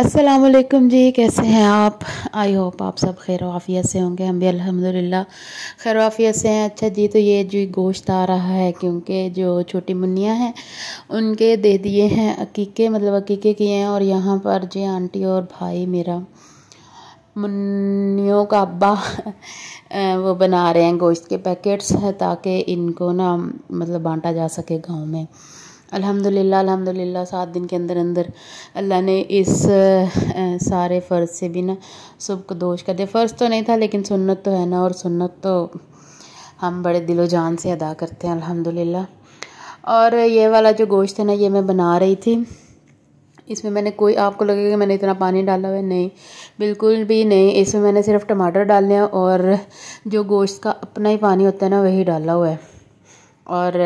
असलकम जी कैसे हैं आप आई होप आप सब खैर वाफ़ियत से होंगे हम भी अल्हम्दुलिल्लाह खैर वाफ़ियत से हैं अच्छा जी तो ये जो गोश्त आ रहा है क्योंकि जो छोटी मुन्नियाँ हैं उनके दे दिए हैं अकीके मतलब अकीके किए हैं और यहाँ पर जी आंटी और भाई मेरा मुन्नियों का अब्बा वो बना रहे हैं गोश्त के पैकेट्स हैं ताकि इनको ना मतलब बाँटा जा सके गाँव में अल्हम्दुलिल्लाह अल्हम्दुलिल्लाह सात दिन के अंदर अंदर अल्लाह ने इस सारे फ़र्ज़ से भी ना को दोष कर दिया फ़र्ज़ तो नहीं था लेकिन सुन्नत तो है ना और सुन्नत तो हम बड़े दिलो जान से अदा करते हैं अल्हम्दुलिल्लाह और ये वाला जो गोश्त है ना ये मैं बना रही थी इसमें मैंने कोई आपको लगेगा कि मैंने इतना पानी डाला हुआ है नहीं बिल्कुल भी नहीं इसमें मैंने सिर्फ टमाटर डालने हैं और जो गोश्त का अपना ही पानी होता है ना वही डाला हुआ है और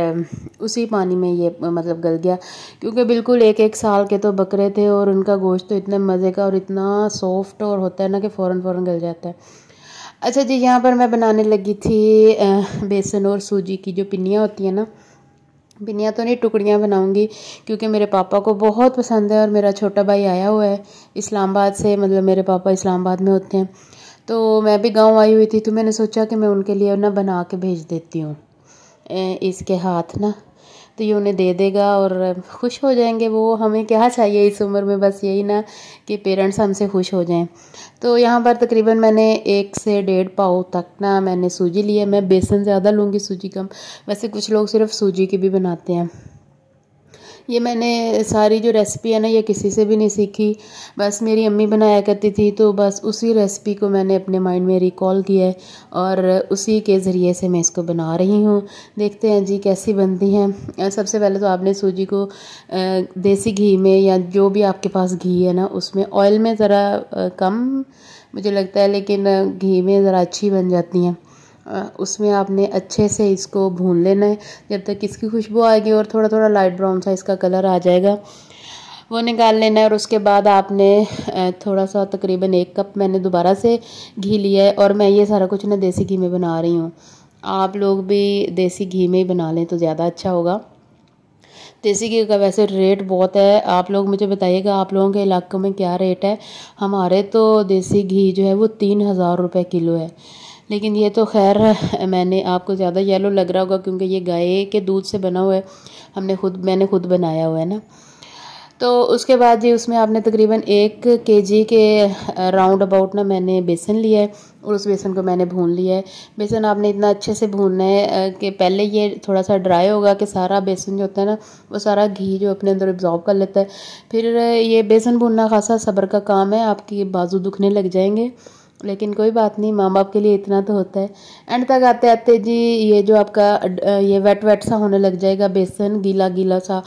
उसी पानी में ये मतलब गल गया क्योंकि बिल्कुल एक एक साल के तो बकरे थे और उनका गोश्त तो इतने मज़े का और इतना सॉफ्ट और होता है ना कि फ़ौर फ़ौर गल जाता है अच्छा जी यहाँ पर मैं बनाने लगी थी बेसन और सूजी की जो पिनियाँ होती हैं ना पिनियाँ तो नहीं टुकड़ियाँ बनाऊँगी क्योंकि मेरे पापा को बहुत पसंद है और मेरा छोटा भाई आया हुआ है इस्लामाबाद से मतलब मेरे पापा इस्लामाबाद में होते हैं तो मैं भी गांव आई हुई थी तो मैंने सोचा कि मैं उनके लिए ना बना के भेज देती हूँ इसके हाथ ना तो ये उन्हें दे देगा और खुश हो जाएंगे वो हमें क्या चाहिए इस उम्र में बस यही ना कि पेरेंट्स हमसे खुश हो जाएं तो यहाँ पर तकरीबन मैंने एक से डेढ़ पाव तक ना मैंने सूजी ली है मैं बेसन ज़्यादा लूँगी सूजी कम वैसे कुछ लोग सिर्फ सूजी की भी बनाते हैं ये मैंने सारी जो रेसिपी है ना ये किसी से भी नहीं सीखी बस मेरी अम्मी बनाया करती थी तो बस उसी रेसिपी को मैंने अपने माइंड में रिकॉल किया है और उसी के ज़रिए से मैं इसको बना रही हूँ देखते हैं जी कैसी बनती हैं सबसे पहले तो आपने सूजी को देसी घी में या जो भी आपके पास घी है ना उसमें ऑयल में ज़रा कम मुझे लगता है लेकिन घी में ज़रा अच्छी बन जाती हैं उसमें आपने अच्छे से इसको भून लेना है जब तक इसकी खुशबू आएगी और थोड़ा थोड़ा लाइट ब्राउन सा इसका कलर आ जाएगा वो निकाल लेना है और उसके बाद आपने थोड़ा सा तकरीबन एक कप मैंने दोबारा से घी लिया है और मैं ये सारा कुछ ना देसी घी में बना रही हूँ आप लोग भी देसी घी में ही बना लें तो ज़्यादा अच्छा होगा देसी घी का वैसे रेट बहुत है आप लोग मुझे बताइएगा आप लोगों के इलाकों में क्या रेट है हमारे तो देसी घी जो है वो तीन हज़ार रुपये किलो है लेकिन ये तो खैर मैंने आपको ज़्यादा येलो लग रहा होगा क्योंकि ये गाय के दूध से बना हुआ है हमने खुद मैंने खुद बनाया हुआ है ना तो उसके बाद जी उसमें आपने तकरीबन एक के जी के राउंड अबाउट ना मैंने बेसन लिया है और उस बेसन को मैंने भून लिया है बेसन आपने इतना अच्छे से भूनना है कि पहले ये थोड़ा सा ड्राई होगा कि सारा बेसन जो होता है ना वो सारा घी जो अपने अंदर एब्जॉर्ब कर लेता है फिर ये बेसन भूनना खासा सब्र का काम है आपकी बाजू दुखने लग जाएंगे लेकिन कोई बात नहीं माँ बाप के लिए इतना तो होता है एंड तक आते आते जी ये जो आपका ये वेट वेट सा होने लग जाएगा बेसन गीला गीला सा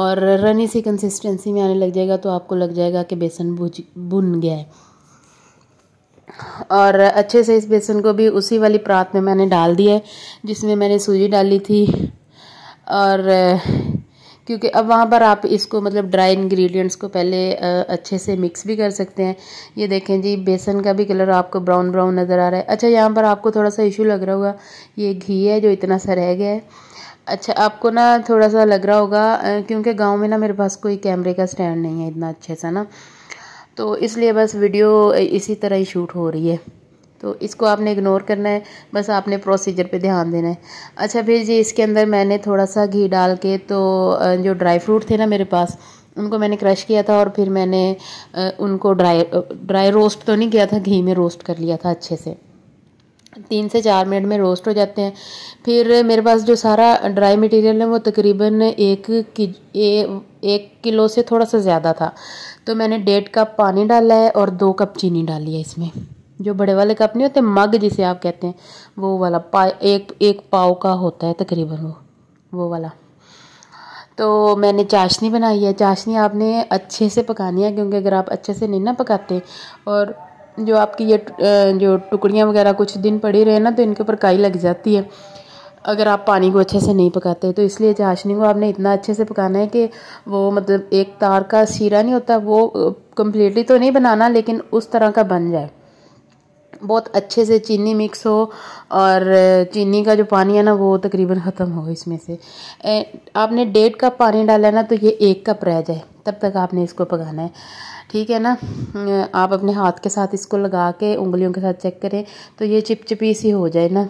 और रनी सी कंसिस्टेंसी में आने लग जाएगा तो आपको लग जाएगा कि बेसन भुज भुन गया है और अच्छे से इस बेसन को भी उसी वाली प्रात में मैंने डाल दिया है जिसमें मैंने सूजी डाली थी और क्योंकि अब वहाँ पर आप इसको मतलब ड्राई इंग्रेडिएंट्स को पहले अच्छे से मिक्स भी कर सकते हैं ये देखें जी बेसन का भी कलर आपको ब्राउन ब्राउन नज़र आ रहा है अच्छा यहाँ पर आपको थोड़ा सा इशू लग रहा होगा ये घी है जो इतना सा रह गया है अच्छा आपको ना थोड़ा सा लग रहा होगा क्योंकि गाँव में ना मेरे पास कोई कैमरे का स्टैंड नहीं है इतना अच्छे सा ना तो इसलिए बस वीडियो इसी तरह ही शूट हो रही है तो इसको आपने इग्नोर करना है बस आपने प्रोसीजर पे ध्यान देना है अच्छा फिर जी इसके अंदर मैंने थोड़ा सा घी डाल के तो जो ड्राई फ्रूट थे ना मेरे पास उनको मैंने क्रश किया था और फिर मैंने उनको ड्राई ड्राई रोस्ट तो नहीं किया था घी में रोस्ट कर लिया था अच्छे से तीन से चार मिनट में रोस्ट हो जाते हैं फिर मेरे पास जो सारा ड्राई मटेरियल है वो तकरीबन एक कि ए, एक किलो से थोड़ा सा ज़्यादा था तो मैंने डेढ़ कप पानी डाला है और दो कप चीनी डाली है इसमें जो बड़े वाले कप नहीं होते मग जिसे आप कहते हैं वो वाला पा एक एक पाव का होता है तकरीबन वो वो वाला तो मैंने चाशनी बनाई है चाशनी आपने अच्छे से पकानी है क्योंकि अगर आप अच्छे से नहीं ना पकाते और जो आपकी ये जो टुकड़ियाँ वगैरह कुछ दिन पड़ी रहे ना तो इनके ऊपर काई लग जाती है अगर आप पानी को अच्छे से नहीं पकाते तो इसलिए चाशनी को आपने इतना अच्छे से पकाना है कि वो मतलब एक तार का सीरा नहीं होता वो कम्प्लीटली तो नहीं बनाना लेकिन उस तरह का बन जाए बहुत अच्छे से चीनी मिक्स हो और चीनी का जो पानी है ना वो तकरीबन ख़त्म हो इसमें से आपने डेढ़ कप पानी डाला ना तो ये एक कप रह जाए तब तक आपने इसको पकाना है ठीक है ना आप अपने हाथ के साथ इसको लगा के उंगलियों के साथ चेक करें तो ये चिपचिपी सी हो जाए ना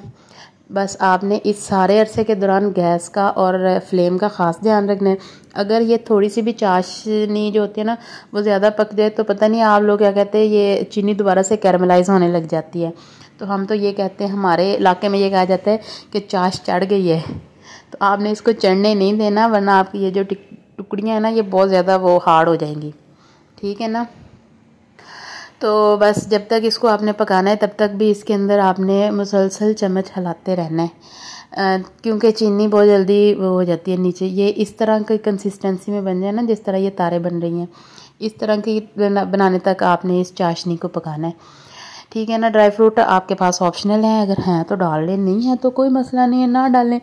बस आपने इस सारे अरसे के दौरान गैस का और फ्लेम का ख़ास ध्यान रखना है अगर ये थोड़ी सी भी चाशनी जो होती है ना वो ज़्यादा पक जाए तो पता नहीं आप लोग क्या कहते हैं ये चीनी दोबारा से कैरमलाइज होने लग जाती है तो हम तो ये कहते हैं हमारे इलाके में ये कहा जाता है कि चाश चढ़ गई है तो आपने इसको चढ़ने नहीं देना वरना आपकी ये जो टुकड़ियाँ हैं ना ये बहुत ज़्यादा वो हार्ड हो जाएंगी ठीक है ना तो बस जब तक इसको आपने पकाना है तब तक भी इसके अंदर आपने मुसलसल चम्मच हलाते रहना है क्योंकि चीनी बहुत जल्दी वो हो जाती है नीचे ये इस तरह की कंसिस्टेंसी में बन जाए ना जिस तरह ये तारे बन रही हैं इस तरह की बनाने तक आपने इस चाशनी को पकाना है ठीक है ना ड्राई फ्रूट आपके पास ऑप्शनल है अगर हैं तो डाल लें नहीं है तो कोई मसला नहीं है ना डालें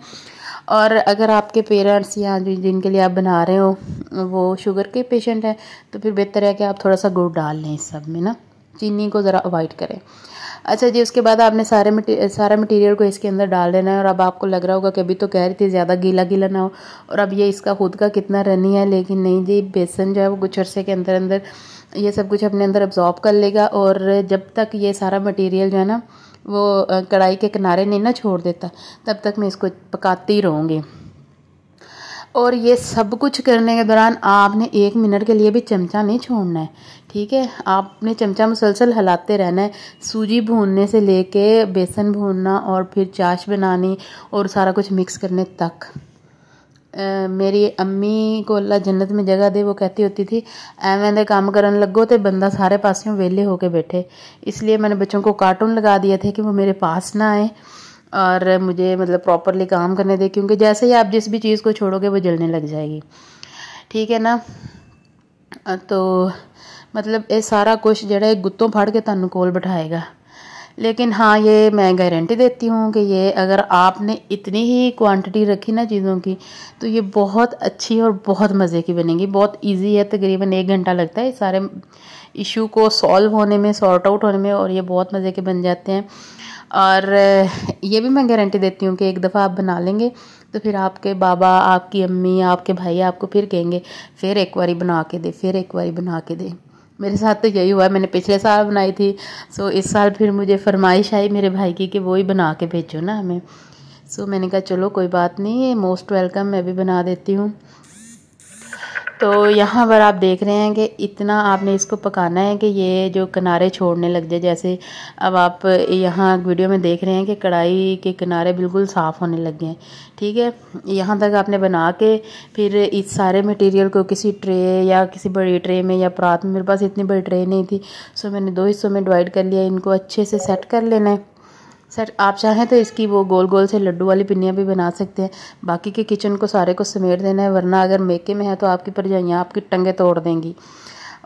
और अगर आपके पेरेंट्स या जिनके लिए आप बना रहे हो वो शुगर के पेशेंट हैं तो फिर बेहतर है कि आप थोड़ा सा गुड़ डाल लें इस सब में ना चीनी को ज़रा अवॉइड करें अच्छा जी उसके बाद आपने सारे मटी सारा मटीरियल को इसके अंदर डाल देना है और अब आपको लग रहा होगा कि अभी तो कह रही थी ज़्यादा गीला गीला ना हो और अब ये इसका खुद का कितना रनी है लेकिन नहीं जी बेसन जो है वो कुछ अरसे के अंदर अंदर ये सब कुछ अपने अंदर अब्जॉर्ब कर लेगा और जब तक ये सारा मटीरियल जो है ना वो कढ़ाई के किनारे नहीं ना छोड़ देता तब तक मैं इसको पकाती रहूँगी और ये सब कुछ करने के दौरान आपने एक मिनट के लिए भी चमचा नहीं छोड़ना है ठीक है आपने चमचा मुसलसल हिलाते रहना है सूजी भूनने से लेके बेसन भूनना और फिर चाश बनानी और सारा कुछ मिक्स करने तक मेरी अम्मी को अल्लाह जन्नत में जगह दे वो कहती होती थी एवं दे काम करने लगो तो बंदा सारे ਪਾਸਿਓਂ वेले होके बैठे इसलिए मैंने बच्चों को कार्टून लगा दिए थे कि वो मेरे पास ना आए और मुझे मतलब प्रॉपरली काम करने दे क्योंकि जैसे ही आप जिस भी चीज़ को छोड़ोगे वो जलने लग जाएगी ठीक है ना तो मतलब ये सारा कुछ जड़ा गुत्तों फाड़ के तुम कोल बिठाएगा लेकिन हाँ ये मैं गारंटी देती हूँ कि ये अगर आपने इतनी ही क्वांटिटी रखी ना चीज़ों की तो ये बहुत अच्छी और बहुत मज़े की बनेगी बहुत इजी है तकरीबन एक घंटा लगता है इस सारे इशू को सॉल्व होने में सॉर्ट आउट होने में और ये बहुत मज़े के बन जाते हैं और ये भी मैं गारंटी देती हूँ कि एक दफ़ा आप बना लेंगे तो फिर आपके बाबा आपकी अम्मी आपके भाई आपको फिर कहेंगे फिर एक बारी बना के दे फिर एक बारी बना के दे मेरे साथ तो यही हुआ मैंने पिछले साल बनाई थी सो इस साल फिर मुझे फरमाइश आई मेरे भाई की कि वो ही बना के भेजो ना हमें सो मैंने कहा चलो कोई बात नहीं मोस्ट वेलकम मैं भी बना देती हूँ तो यहाँ पर आप देख रहे हैं कि इतना आपने इसको पकाना है कि ये जो किनारे छोड़ने लग जाए जैसे अब आप यहाँ वीडियो में देख रहे हैं कि कढ़ाई के किनारे बिल्कुल साफ़ होने लग गए हैं ठीक है यहाँ तक आपने बना के फिर इस सारे मटेरियल को किसी ट्रे या किसी बड़ी ट्रे में या प्रात में मेरे पास इतनी बड़ी ट्रे नहीं थी सो मैंने दो हिस्सों में डिवाइड कर लिया इनको अच्छे से सेट कर लेना है सर आप चाहें तो इसकी वो गोल गोल से लड्डू वाली पिन्नियाँ भी बना सकते हैं बाकी के किचन को सारे को समेट देना है वरना अगर मेके में है तो आपकी परजाइयाँ आपकी टंगे तोड़ देंगी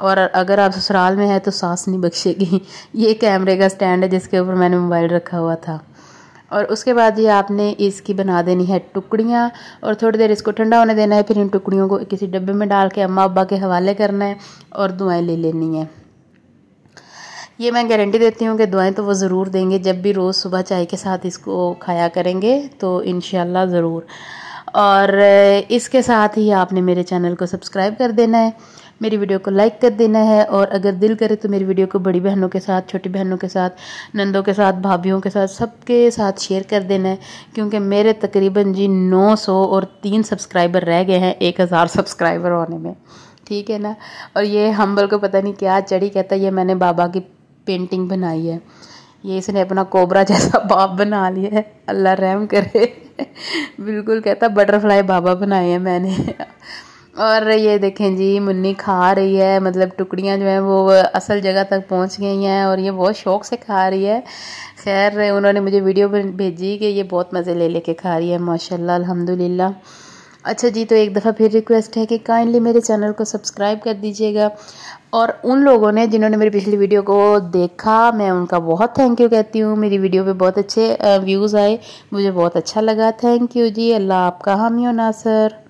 और अगर आप ससुराल में है तो सांस नहीं बख्शेगी ये कैमरे का स्टैंड है जिसके ऊपर मैंने मोबाइल रखा हुआ था और उसके बाद ये आपने इसकी बना देनी है टुकड़ियाँ और थोड़ी देर इसको ठंडा होने देना है फिर इन टुकड़ियों को किसी डब्बे में डाल के अम्मा अब्बा के हवाले करना है और दुआएँ ले लेनी है ये मैं गारंटी देती हूँ कि दुआएं तो वो ज़रूर देंगे जब भी रोज़ सुबह चाय के साथ इसको खाया करेंगे तो इन ज़रूर और इसके साथ ही आपने मेरे चैनल को सब्सक्राइब कर देना है मेरी वीडियो को लाइक कर देना है और अगर दिल करे तो मेरी वीडियो को बड़ी बहनों के साथ छोटी बहनों के साथ नंदों के साथ भाभीियों के साथ सबके साथ शेयर कर देना है क्योंकि मेरे तकरीबन जी 900 और तीन सब्सक्राइबर रह गए हैं 1000 सब्सक्राइबर होने में ठीक है ना और ये हम्बल को पता नहीं क्या चढ़ी कहता ये मैंने बाबा की पेंटिंग बनाई है ये इसने अपना कोबरा जैसा बाप बना लिया है अल्लाह रहम करे बिल्कुल कहता बटरफ्लाई बाबा बनाए हैं मैंने और ये देखें जी मुन्नी खा रही है मतलब टुकड़ियाँ जो हैं वो असल जगह तक पहुँच गई हैं और ये बहुत शौक से खा रही है खैर उन्होंने मुझे वीडियो भेजी कि ये बहुत मज़े ले लेके खा रही है माशाल्लाह अल्हम्दुलिल्लाह अच्छा जी तो एक दफ़ा फिर रिक्वेस्ट है कि काइंडली मेरे चैनल को सब्सक्राइब कर दीजिएगा और उन लोगों ने जिन्होंने मेरी पिछली वीडियो को देखा मैं उनका बहुत थैंक यू कहती हूँ मेरी वीडियो पे बहुत अच्छे व्यूज़ आए मुझे बहुत अच्छा लगा थैंक यू जी अल्लाह आपका हामियो नासर